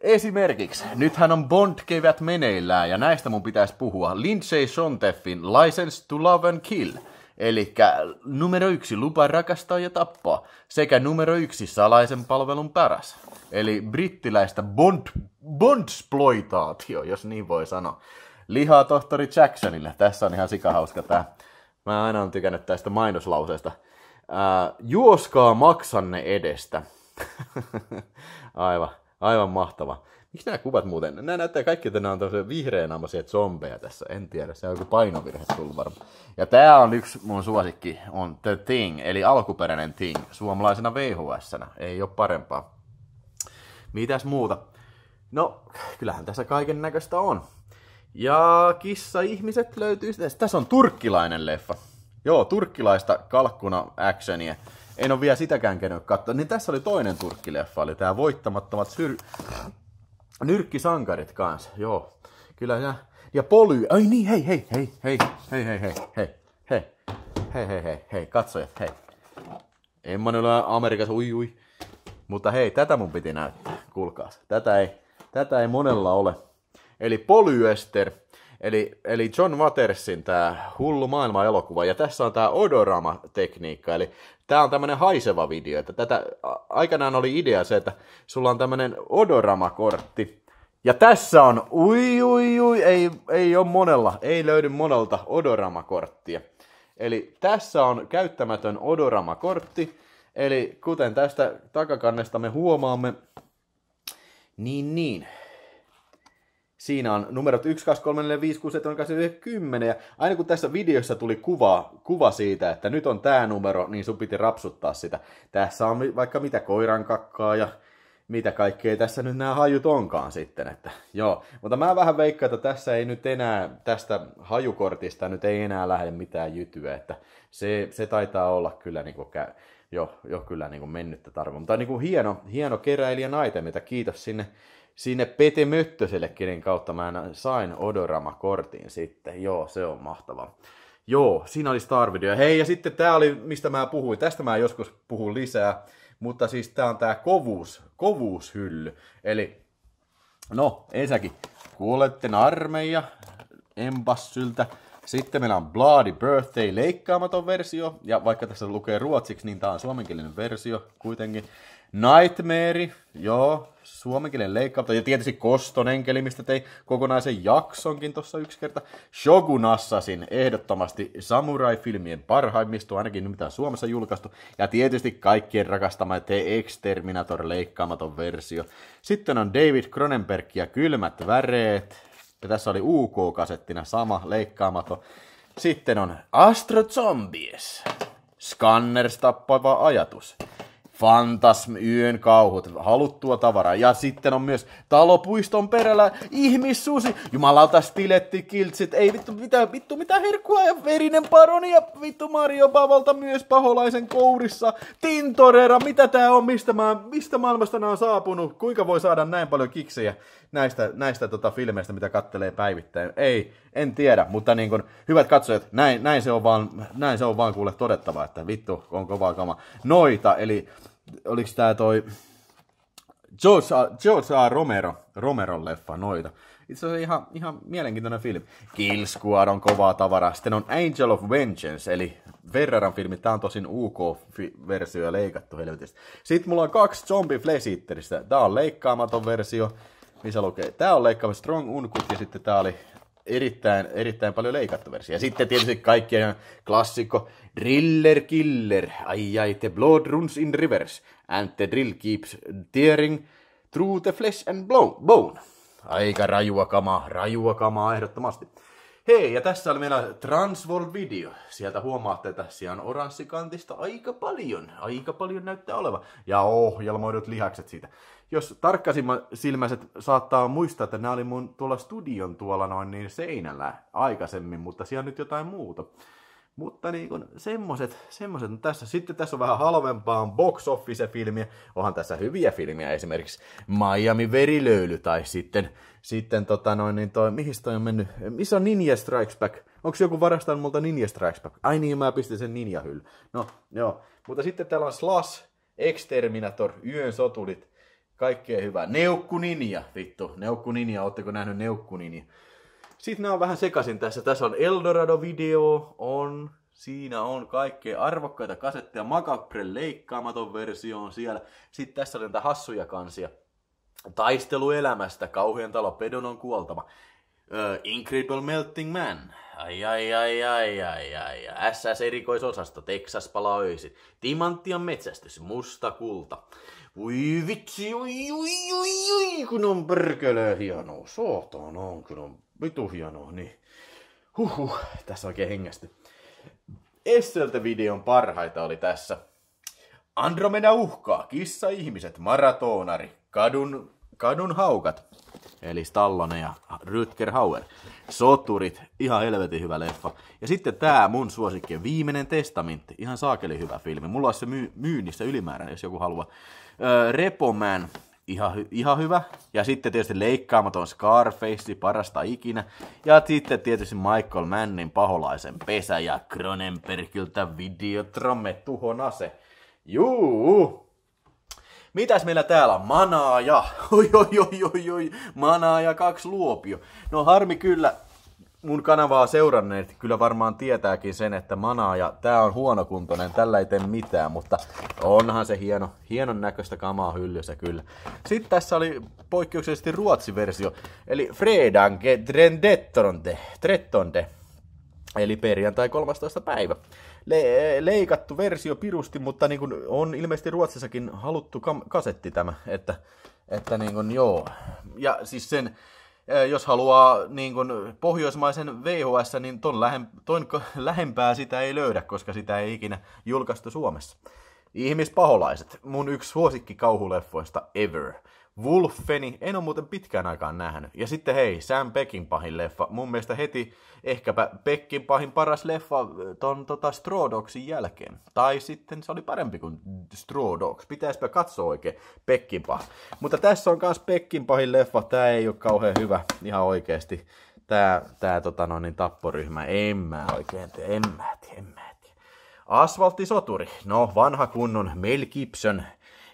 Speaker 1: Esimerkiksi, nythän on Bond-kevät meneillään ja näistä mun pitäisi puhua. Lindsay Shonteffin License to Love and Kill. Eli numero yksi, lupa rakastaa ja tappaa. Sekä numero yksi, salaisen palvelun paras. Eli brittiläistä bond, bondsploitaatio, jos niin voi sanoa lihaa tohtori Jacksonille. Tässä on ihan sikahauska tämä. Mä aina on tykännyt tästä mainoslauseesta. Ää, juoskaa maksanne edestä. [LAUGHS] aivan, aivan mahtava. Miksi nämä kuvat muuten? Nämä näyttää kaikki, että nämä on tämmöisiä vihreänaamaisia zombeja tässä. En tiedä, se on joku painovirhe tullut varmaan. Ja tämä on yksi mun suosikki, on The Thing, eli alkuperäinen Thing, suomalaisena vhs Ei ole parempaa. Mitäs muuta? No, kyllähän tässä kaiken näköistä on. Ja kissa-ihmiset löytyy. Tässä on turkkilainen leffa. Joo, turkkilaista kalkkuna actionia. En ole vielä sitäkään kenen katsoa. Niin tässä oli toinen turkkileffa, oli tämä voittamattomat syr... nyrkkisankarit kanssa. Joo, kyllä nä. Ja poly... Ai niin, hei, hei, hei, hei, hei, hei, hei, hei, hei, hei, hei, hei, hei, katsojat, hei. En mä nyt Amerikassa, ui, ui. Mutta hei, tätä mun piti näyttää, kuulkaas. Tätä ei, tätä ei monella ole eli Polyester, eli, eli John Watersin tämä hullu maailma elokuva, ja tässä on tämä odorama-tekniikka, eli tämä on tämmöinen haiseva video, että tätä aikanaan oli idea se, että sulla on tämmöinen odorama-kortti, ja tässä on, ui ui ui, ei, ei ole monella, ei löydy monelta odorama-korttia. Eli tässä on käyttämätön odorama-kortti, eli kuten tästä takakannesta me huomaamme, niin niin, Siinä on numerot 1, 2, 3, 4, 5, 6, 7, 8, 9, 10. Ja aina kun tässä videossa tuli kuva, kuva siitä, että nyt on tämä numero, niin sun piti rapsuttaa sitä. Tässä on vaikka mitä koiran kakkaa ja mitä kaikkea tässä nyt nämä hajut onkaan sitten. Että, joo. Mutta mä vähän veikkaan, että tässä ei nyt enää, tästä hajukortista nyt ei enää lähde mitään jytyä. Että se, se taitaa olla kyllä niin kuin käy jo, jo kyllä niin kuin mennyttä tarvoa. Mutta niin kuin hieno, hieno keräilijän aite, mitä kiitos sinne sinne Pete Möttöselle, kenen kautta mä sain Odorama-kortin sitten. Joo, se on mahtava. Joo, siinä oli Star Video. Hei, ja sitten tää oli, mistä mä puhuin. Tästä mä joskus puhun lisää. Mutta siis tää on tää kovuus, kovuushylly. Eli, no, ensäkin, kuulette armeija Embassyltä. Sitten meillä on Bloody Birthday leikkaamaton versio, ja vaikka tässä lukee ruotsiksi, niin tämä on suomenkielinen versio kuitenkin. Nightmare, joo, suomen leikkaus, Ja tietysti Koston enkeli, mistä tein kokonaisen jaksonkin tuossa yksi kerta. Shogun Assassin, ehdottomasti samurai-filmien parhaimmista, ainakin nyt mitä Suomessa julkaistu. Ja tietysti kaikkien rakastama The Exterminator leikkaamaton versio. Sitten on David Cronenberg ja Kylmät väreet. Ja tässä oli UK-kasettina sama leikkaamaton. Sitten on Astro Zombies. Scanners tappava ajatus. Fantasm, yön kauhut, haluttua tavaraa. Ja sitten on myös talopuiston perällä ihmissusi. Jumalauta, stiletti, kiltsit, ei vittu mitä vittu mitä herkkua ja verinen paroni ja vittu Mario Bavalta myös paholaisen kourissa. Tintorera, mitä tää on, mistä, mä, mistä maailmasta nämä on saapunut, kuinka voi saada näin paljon kiksejä näistä, näistä tota filmeistä, mitä kattelee päivittäin. Ei, en tiedä, mutta niin kun, hyvät katsojat, näin, näin, se on vaan, näin se on vaan kuule todettava, että vittu, on kovaa kama. Noita, eli oliks tää toi George A, George A. Romero, Romeron leffa, Noita. Itse asiassa ihan, ihan mielenkiintoinen film. Kill Squad on kovaa tavaraa. Sitten on Angel of Vengeance, eli Ferraran filmi. Tämä on tosin UK-versio ja leikattu helvetistä. Sitten mulla on kaksi zombie flesitteristä. Tämä on leikkaamaton versio missä niin lukee, tämä on leikkaava Strong Uncut ja sitten tämä oli erittäin, erittäin paljon leikattu versio. Ja sitten tietysti kaikkien klassikko Driller Killer, ai ai, the blood runs in rivers and the drill keeps tearing through the flesh and bone. Aika rajua kamaa, rajua kamaa ehdottomasti. Hei, ja tässä oli meillä Transworld-video. Sieltä huomaatte, että siellä on oranssikantista aika paljon. Aika paljon näyttää oleva Ja ohjelmoidut lihakset siitä jos silmäiset saattaa muistaa, että nämä oli mun tuolla studion tuolla noin niin seinällä aikaisemmin, mutta siellä on nyt jotain muuta. Mutta niin kun, semmoset, semmoset on tässä. Sitten tässä on vähän halvempaa box office filmiä. Onhan tässä hyviä filmiä, esimerkiksi Miami verilöyly tai sitten, sitten tota noin, niin toi, mihin toi on mennyt? Missä on Ninja Strikes Back? Onko joku varastanut multa Ninja Strikes Back? Ai niin, mä pistin sen Ninja hylly. No, joo. Mutta sitten täällä on Slash, Exterminator, Yön sotulit, Kaikkea hyvää. Neukkuninja, vittu. Neukkuninja, ootteko nähnyt Neukkuninja? Sitten nämä on vähän sekasin tässä. Tässä on Eldorado-video, on, siinä on kaikkea arvokkaita kasetteja. Macabre leikkaamaton versio on siellä. Sitten tässä on näitä hassuja kansia. Taistelu elämästä, kauhean talo, pedon on kuoltava. Uh, Incredible Melting Man. Ai ai ai ai ai ai. SS-erikoisosasto, Texas palaa öisin. Timanttian on metsästys, musta kulta. Oi vitsi, oi, oi, oi, oi, kun on perkeleen hienoa. Sootaan on, kun on vitu hienoa, niin huhhuh, tässä oikein hengästi. Esseltä videon parhaita oli tässä. Andromeda uhkaa, kissa-ihmiset, maratonari, kadun, kadun haukat, eli Stallone ja Rutger Hauer. Soturit, ihan helvetin hyvä leffa. Ja sitten tää mun suosikki, Viimeinen testamentti, ihan saakeli hyvä filmi. Mulla on se myy- myynnissä ylimääräinen, jos joku haluaa Öö, Repoman, ihan, hy- ihan hyvä. Ja sitten tietysti leikkaamaton Scarface, parasta ikinä. Ja sitten tietysti Michael Mannin paholaisen pesä ja Kronenbergiltä videotramme tuhon ase. Juu! Mitäs meillä täällä on? Manaaja! [LAUGHS] Oi, oi, oi, oi, oi. Manaaja kaksi luopio. No harmi kyllä, mun kanavaa seuranneet kyllä varmaan tietääkin sen, että manaa ja tää on huonokuntoinen, tällä ei tee mitään, mutta onhan se hieno, hienon näköistä kamaa hyllyssä kyllä. Sitten tässä oli poikkeuksellisesti ruotsi-versio, eli Fredanke Trendettonde, Trettonde, eli perjantai 13. päivä. Le- leikattu versio pirusti, mutta niin kun on ilmeisesti Ruotsissakin haluttu kam- kasetti tämä, että, että niin kun, joo. Ja siis sen, Eh, jos haluaa niin kun, pohjoismaisen VHS, niin ton, lähem, ton [LAUGHS] lähempää sitä ei löydä, koska sitä ei ikinä julkaistu Suomessa. Ihmispaholaiset, mun yksi suosikki kauhuleffoista ever. Wolfeni en ole muuten pitkään aikaan nähnyt. Ja sitten hei, Sam Peckin pahin leffa. Mun mielestä heti ehkäpä Peckin pahin paras leffa äh, ton tota Straw Dogsin jälkeen. Tai sitten se oli parempi kuin Straw Dogs. Pitäisipä katsoa oikein Peckin Mutta tässä on myös Peckin pahin leffa. Tää ei ole kauhean hyvä ihan oikeesti. Tää, tää tota noin, niin, tapporyhmä. En mä oikein tiedä, En mä tiedä, En mä tiedä. Asfaltisoturi, No, vanha kunnon Mel Gibson.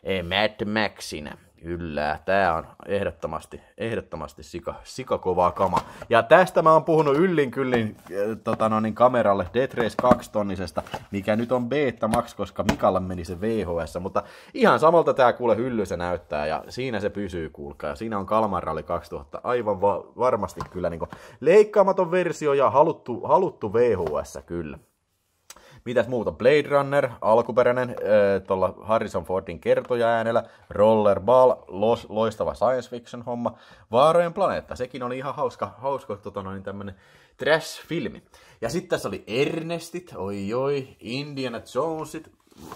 Speaker 1: Eh, Mad Maxinä. Kyllä, tämä on ehdottomasti, ehdottomasti sika, sika kovaa kama. Ja tästä mä oon puhunut yllin kyllin äh, tota no niin, kameralle Death Race 2 tonnisesta, mikä nyt on beta max, koska Mikalla meni se VHS, mutta ihan samalta tää kuule hylly se näyttää ja siinä se pysyy kuulkaa. Ja siinä on Kalmaralli 2000 aivan va- varmasti kyllä niin leikkaamaton versio ja haluttu, haluttu VHS kyllä. Mitäs muuta? Blade Runner, alkuperäinen, tuolla Harrison Fordin kertoja-äänellä, Rollerball, los, loistava science fiction homma, Vaarojen planeetta, sekin oli ihan hauska, hauska tota noin, tämmönen trash-filmi. Ja sitten tässä oli Ernestit, oi oi, Indiana Jonesit,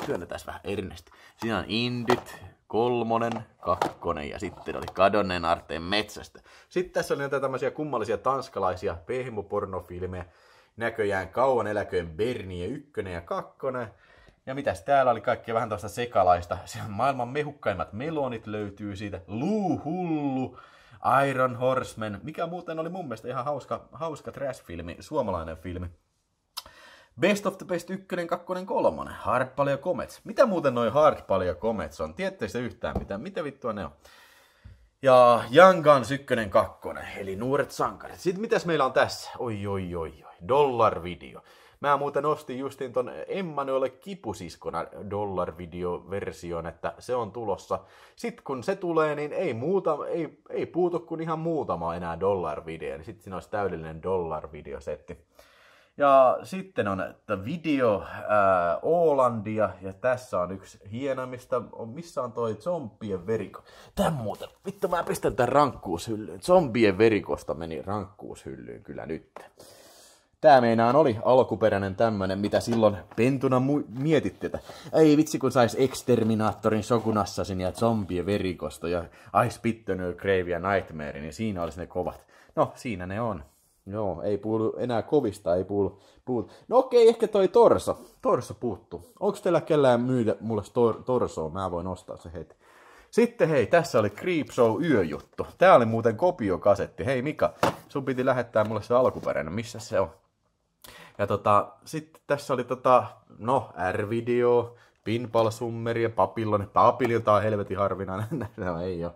Speaker 1: työnnetään vähän Ernesti. Siinä on Indit, kolmonen, kakkonen ja sitten oli kadonneen arteen metsästä. Sitten tässä oli näitä tämmöisiä kummallisia tanskalaisia pehmopornofilmejä, näköjään kauan eläköön Bernie ykkönen ja kakkonen. Ja mitäs täällä oli kaikki vähän tuosta sekalaista. [LAUGHS] Se on maailman mehukkaimmat melonit löytyy siitä. Luu hullu. Iron Horseman, mikä muuten oli mun mielestä ihan hauska, hauska trash-filmi, suomalainen filmi. Best of the Best 1, 2, 3, Hardball ja Comets. Mitä muuten noin Hardball ja Comets on? Tiedättekö se yhtään Mitä Mitä vittua ne on? Ja Young Guns 1, 2, eli nuoret sankarit. Sitten mitäs meillä on tässä? Oi, oi, oi, Dollar Video. Mä muuten ostin justin ton Emmanuelle kipusiskona Dollar Video-version, että se on tulossa. Sitten kun se tulee, niin ei, muuta, ei, ei puutu kuin ihan muutama enää Dollar Video, niin sitten siinä olisi täydellinen Dollar Video-setti. Ja sitten on että video ää, Oolandia, ja tässä on yksi hienoimmista, missä on toi zombien veriko. Tän muuten, vittu mä pistän tän rankkuushyllyyn. Zombien verikosta meni rankkuushyllyyn kyllä nyt. Tämä meinaan oli alkuperäinen tämmönen, mitä silloin pentuna mu- mietitti, että ei vitsi kun sais Exterminaattorin Shogunassasin ja zombien verikosto ja Ice Pittoner Grave ja Nightmare, niin siinä olisi ne kovat. No, siinä ne on. Joo, ei puhu enää kovista, ei puhu, puhu. No okei, ehkä toi torso. Torso puuttuu. Onko teillä kellään myydä mulle tor- torsoa? Mä voin ostaa se heti. Sitten hei, tässä oli Creepshow yöjuttu. Tää oli muuten kopiokasetti. Hei Mika, sun piti lähettää mulle se alkuperäinen. Missä se on? Ja tota, sitten tässä oli tota, no, R-video, Pinball Summeri ja Papillon. tää on helvetin harvinainen. [LAUGHS] no ei oo.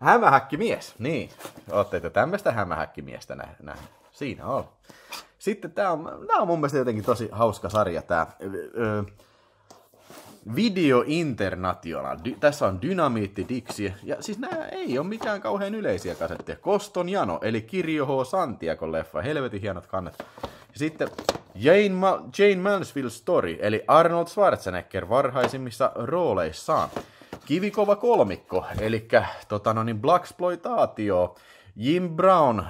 Speaker 1: Hämähäkkimies, niin. Ootte te tämmöistä hämähäkkimiestä nähneet? Siinä on. Sitten tää on, tää on mun mielestä jotenkin tosi hauska sarja tää. Öö, Video International. Dy- tässä on Dynamiitti diksi Ja siis nämä ei ole mitään kauhean yleisiä kasetteja. Koston Jano, eli Kirjo H. Santiago leffa. Helvetin hienot kannet. Sitten Jane, Ma- Jane Mansfield Story, eli Arnold Schwarzenegger varhaisimmissa rooleissaan. Kivikova kolmikko, eli tota, no niin, Blaxploitaatio, Jim Brown, äh,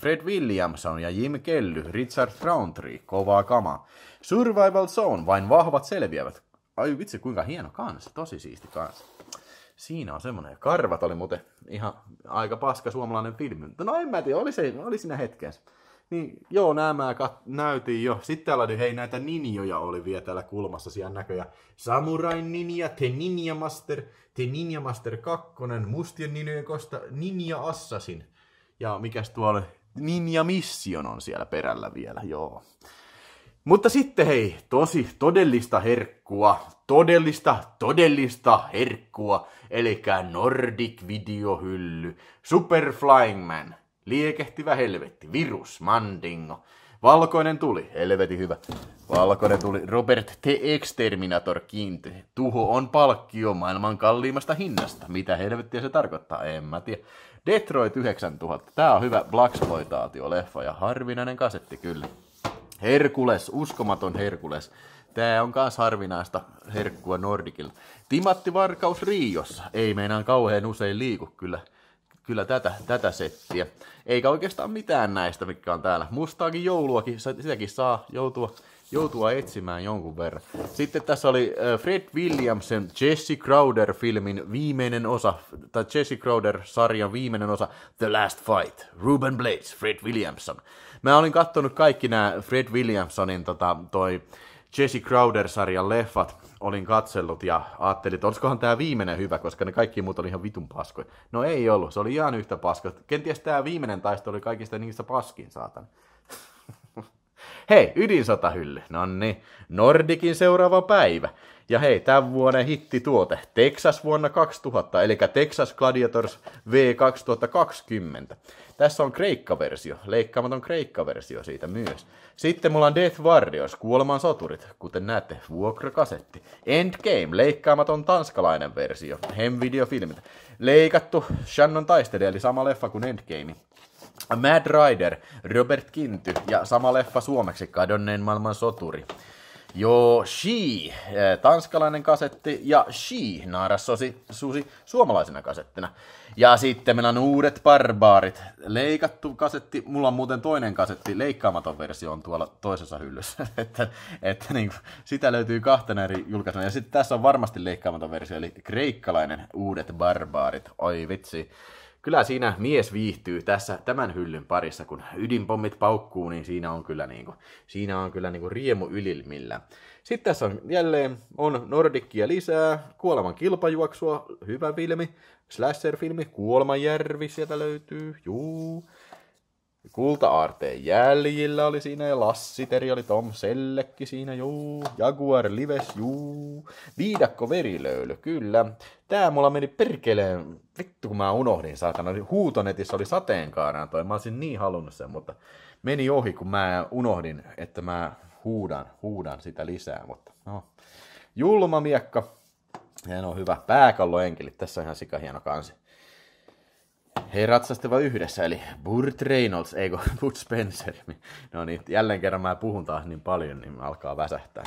Speaker 1: Fred Williamson ja Jim Kelly, Richard Roundtree, kovaa kama, Survival Zone, vain vahvat selviävät. Ai vitsi, kuinka hieno kanssa, tosi siisti kanssa. Siinä on semmoinen. Karvat oli muuten ihan aika paska suomalainen filmi. No en mä tiedä, oli, se, oli siinä hetkessä. Niin, joo, nämä kat- näytin jo. Sitten täällä hei, näitä ninjoja oli vielä täällä kulmassa siellä näköjä. Samurai Ninja, te Ninja Master, te Ninja Master kakkonen Mustien Ninjojen kosta, Ninja assasin Ja mikäs tuolla Ninja Mission on siellä perällä vielä, joo. Mutta sitten hei, tosi todellista herkkua, todellista, todellista herkkua, eli Nordic Videohylly, Super Flying Man, Liekehtivä helvetti, virus, mandingo. Valkoinen tuli, helveti hyvä. Valkoinen tuli, Robert T. Exterminator kiinte, Tuho on palkkio maailman kalliimmasta hinnasta. Mitä helvettiä se tarkoittaa, en mä tiedä. Detroit 9000, tää on hyvä Blaxploitaatio-leffa ja harvinainen kasetti kyllä. Herkules, uskomaton Herkules. Tää on kaas harvinaista herkkua Nordikilla. Timatti Varkaus Riijossa, ei meinaan kauhean usein liiku kyllä kyllä tätä, tätä settiä. Eikä oikeastaan mitään näistä, mikä on täällä. Mustaakin jouluakin, sitäkin saa joutua, joutua etsimään jonkun verran. Sitten tässä oli äh, Fred Williamsen Jesse Crowder-filmin viimeinen osa, tai Jesse Crowder-sarjan viimeinen osa, The Last Fight, Ruben Blades, Fred Williamson. Mä olin kattonut kaikki nämä Fred Williamsonin tota, toi Jesse Crowder-sarjan leffat, olin katsellut ja ajattelin, että olisikohan tämä viimeinen hyvä, koska ne kaikki muut oli ihan vitun paskoja. No ei ollut, se oli ihan yhtä paska. Kenties tämä viimeinen taistelu oli kaikista niissä paskin, saatan. [LAUGHS] hei, ydinsotahylly. No niin, Nordikin seuraava päivä. Ja hei, tämän vuoden tuote Texas vuonna 2000, eli Texas Gladiators V 2020. Tässä on kreikkaversio, leikkaamaton kreikkaversio siitä myös. Sitten mulla on Death Warriors, kuoleman soturit, kuten näette, vuokrakasetti. Endgame, leikkaamaton tanskalainen versio, hem videofilmit. Leikattu Shannon taistelee, eli sama leffa kuin Endgame. Mad Rider, Robert Kinty ja sama leffa suomeksi, kadonneen maailman soturi. Joo, She, eh, tanskalainen kasetti, ja She, naarassosi, susi, suomalaisena kasettina. Ja sitten meillä on uudet barbaarit, leikattu kasetti, mulla on muuten toinen kasetti, leikkaamaton versio on tuolla toisessa hyllyssä, [LAUGHS] että, että niin kuin, sitä löytyy kahtena eri julkaisena. Ja sitten tässä on varmasti leikkaamaton versio, eli kreikkalainen uudet barbaarit, oi vitsi kyllä siinä mies viihtyy tässä tämän hyllyn parissa, kun ydinpommit paukkuu, niin siinä on kyllä, niin kuin, siinä on kyllä niin kuin riemu ylilmillä. Sitten tässä on jälleen on Nordikkia lisää, Kuoleman kilpajuoksua, hyvä filmi, Slasher-filmi, Kuolemanjärvi sieltä löytyy, juu. Kulta-aarteen jäljillä oli siinä ja Lassiteri oli Tom Sellekki siinä, juu. Jaguar Lives, juu. Viidakko verilöyly, kyllä. Tää mulla meni perkeleen, vittu kun mä unohdin saatana. Huutonetissä oli sateenkaarana toi, mä olisin niin halunnut sen, mutta meni ohi kun mä unohdin, että mä huudan, huudan sitä lisää, mutta no. Julma miekka, on hyvä. enkeli tässä on ihan sikahieno kansi. He ratsastivat yhdessä, eli Burt Reynolds, eikö [LAUGHS] Bud Spencer. No niin, jälleen kerran mä puhun taas niin paljon, niin alkaa väsähtää.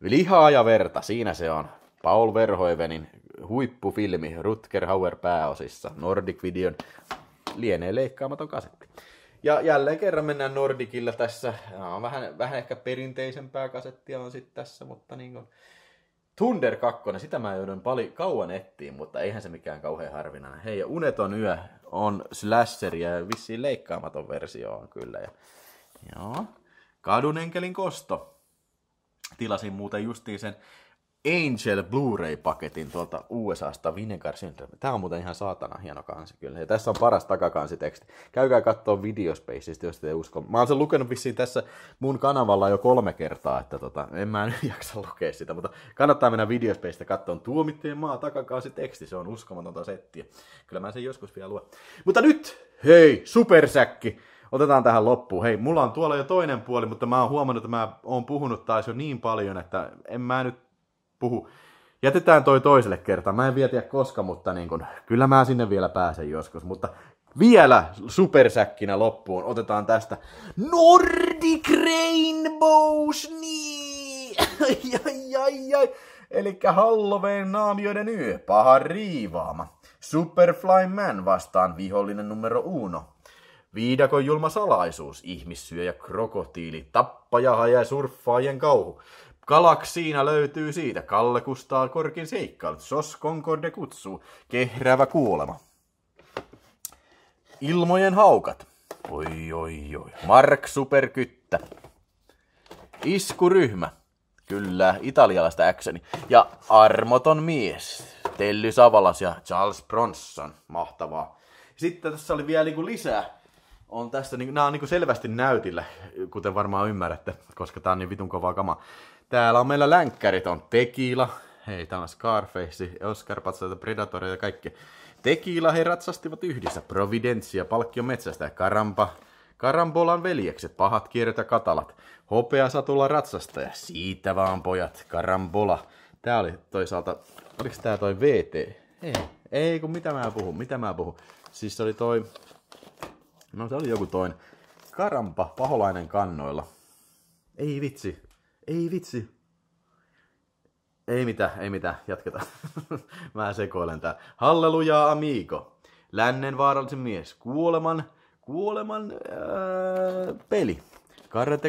Speaker 1: Lihaa ja verta, siinä se on. Paul Verhoevenin huippufilmi Rutger Hauer pääosissa, Nordic Videon lienee leikkaamaton kasetti. Ja jälleen kerran mennään Nordicilla tässä. on vähän, vähän ehkä perinteisempää kasettia on sitten tässä, mutta niin kuin, Thunder 2, sitä mä joudun paljon kauan ettiin, mutta eihän se mikään kauhean harvinainen. Hei, ja Uneton yö on slasher ja vissiin leikkaamaton versio on kyllä. Ja, joo. Kadun enkelin kosto. Tilasin muuten justiin sen Angel Blu-ray-paketin tuolta USAsta Vinegar Syndrome. Tämä on muuten ihan saatana hieno kansi kyllä. Ja tässä on paras takakaansiteksti. Käykää katsoa Videospacesta, jos te usko. Mä oon sen lukenut vissiin tässä mun kanavalla jo kolme kertaa, että tota, en mä nyt [LAUGHS] jaksa lukea sitä, mutta kannattaa mennä Videospacesta katsoa Tuomittujen maa teksti Se on uskomatonta settiä. Kyllä mä sen joskus vielä luen. Mutta nyt, hei, supersäkki! otetaan tähän loppuun. Hei, mulla on tuolla jo toinen puoli, mutta mä oon huomannut, että mä oon puhunut taas jo niin paljon, että en mä nyt puhu. Jätetään toi toiselle kertaan. Mä en vielä tiedä koska, mutta niin kun, kyllä mä sinne vielä pääsen joskus. Mutta vielä supersäkkinä loppuun otetaan tästä Nordic Rainbows, niin! [LAUGHS] ai, ai, ai. Eli Halloween naamioiden yö, paha riivaama. Superfly Man vastaan vihollinen numero uno. Viidakon julma salaisuus, ihmissyöjä, krokotiili, tappajaha ja surffaajien kauhu. Galaksiina löytyy siitä Kalle Kustaa Korkin seikkailut. Sos Concorde kutsuu. Kehrävä kuolema. Ilmojen haukat. Oi, oi, oi. Mark Superkyttä. Iskuryhmä. Kyllä, italialaista äkseni. Ja armoton mies. Telly Savalas ja Charles Bronson. Mahtavaa. Sitten tässä oli vielä niin lisää. On tässä, niin, nämä on niin selvästi näytillä, kuten varmaan ymmärrätte, koska tämä on niin vitun kovaa kamaa. Täällä on meillä länkkärit on Tekila, hei tämä on Scarface, Oscar Patsaita, Predator ja kaikki. Tekila he ratsastivat yhdessä Providencia, palkkion metsästä ja Karampa. Karambolan veljekset, pahat kierrot ja katalat. Hopea satulla ratsastaja, siitä vaan pojat, Karambola. Tää oli toisaalta, oliks tää toi VT? Ei, ei kun mitä mä puhun, mitä mä puhun. Siis oli toi, no se oli joku toin Karampa, paholainen kannoilla. Ei vitsi, ei vitsi. Ei mitään, ei mitään, jatketaan. [LAUGHS] Mä sekoilen tää. Halleluja, amigo. Lännen vaarallisen mies. Kuoleman, kuoleman ää, äh, peli.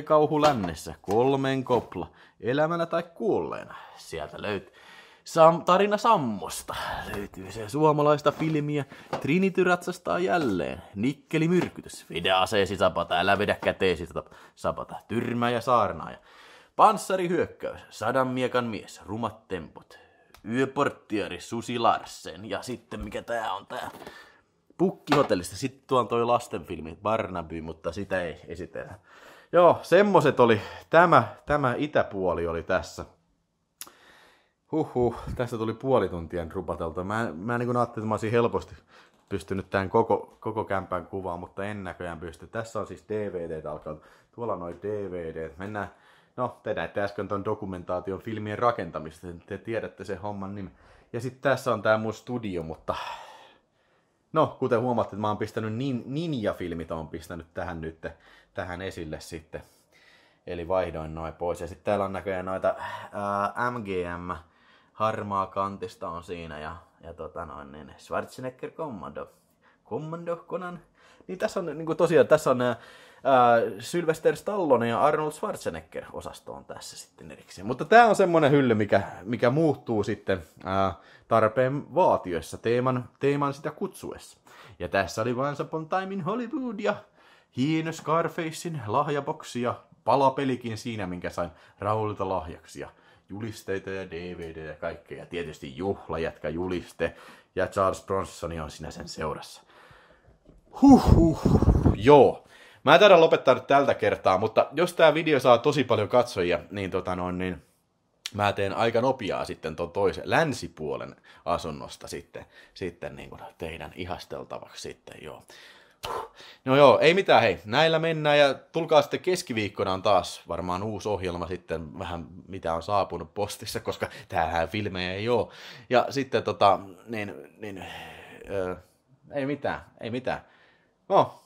Speaker 1: kauhu lännessä. Kolmen kopla. Elämänä tai kuolleena. Sieltä löytyy. Sam, tarina Sammosta löytyy se suomalaista filmiä. Trinity ratsastaa jälleen. Nikkeli myrkytys. Vedä aseesi sapata, älä vedä käteesi sapata. Tyrmä ja saarnaaja. Panssarihyökkäys, sadan miekan mies, rumat tempot. Yöporttiari Susi Larsen ja sitten mikä tää on tää? Pukkihotellista. Sitten tuon toi lastenfilmi Barnaby, mutta sitä ei esitellä. Joo, semmoset oli. Tämä, tämä itäpuoli oli tässä. Huhhuh, tästä tuli puoli tuntia rupateltu. Mä, mä niin ajattelin, että mä olisin helposti pystynyt tämän koko, koko kämpän kuvaan, mutta en näköjään pysty. Tässä on siis dvd alkaa. Tuolla noin DVD. Mennään, No, te näette äsken ton dokumentaation filmien rakentamista, te tiedätte sen homman nimen. Ja sitten tässä on tämä mun studio, mutta... No, kuten huomaatte, mä oon pistänyt nin, Ninja-filmit on pistänyt tähän nyt, tähän esille sitten. Eli vaihdoin noin pois. Ja sitten täällä on näköjään noita ää, MGM, harmaa kantista on siinä ja, ja tota noin, niin Schwarzenegger Commando. Commando Conan. Niin tässä on niin kuin tosiaan, tässä on nämä äh, Sylvester Stallone ja Arnold Schwarzenegger osasto on tässä sitten erikseen. Mutta tämä on semmoinen hylly, mikä, mikä muuttuu sitten äh, tarpeen vaatioissa teeman, teeman sitä kutsuessa. Ja tässä oli Once Upon Time in Hollywood ja Hiino Scarfacein lahjaboksi ja palapelikin siinä, minkä sain Raulilta lahjaksi. Ja julisteita ja DVD ja kaikkea. Ja tietysti jätkä juliste. Ja Charles Bronson on sinä sen seurassa. Huh, huh. Joo. Mä en taida lopettaa nyt tältä kertaa, mutta jos tämä video saa tosi paljon katsojia, niin tota noin, niin mä teen aika nopeaa sitten ton toisen länsipuolen asunnosta sitten, sitten niin kuin teidän ihasteltavaksi sitten, joo. No joo, ei mitään, hei. Näillä mennään ja tulkaa sitten keskiviikkona on taas varmaan uusi ohjelma sitten vähän mitä on saapunut postissa, koska tämähän filmejä ei ole. Ja sitten tota, niin, niin öö, ei mitään, ei mitään. No,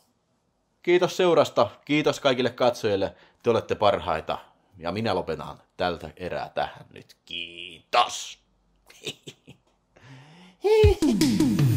Speaker 1: Kiitos seurasta, kiitos kaikille katsojille, te olette parhaita. Ja minä lopetan tältä erää tähän nyt. Kiitos! Hihihi. [LAUGHS]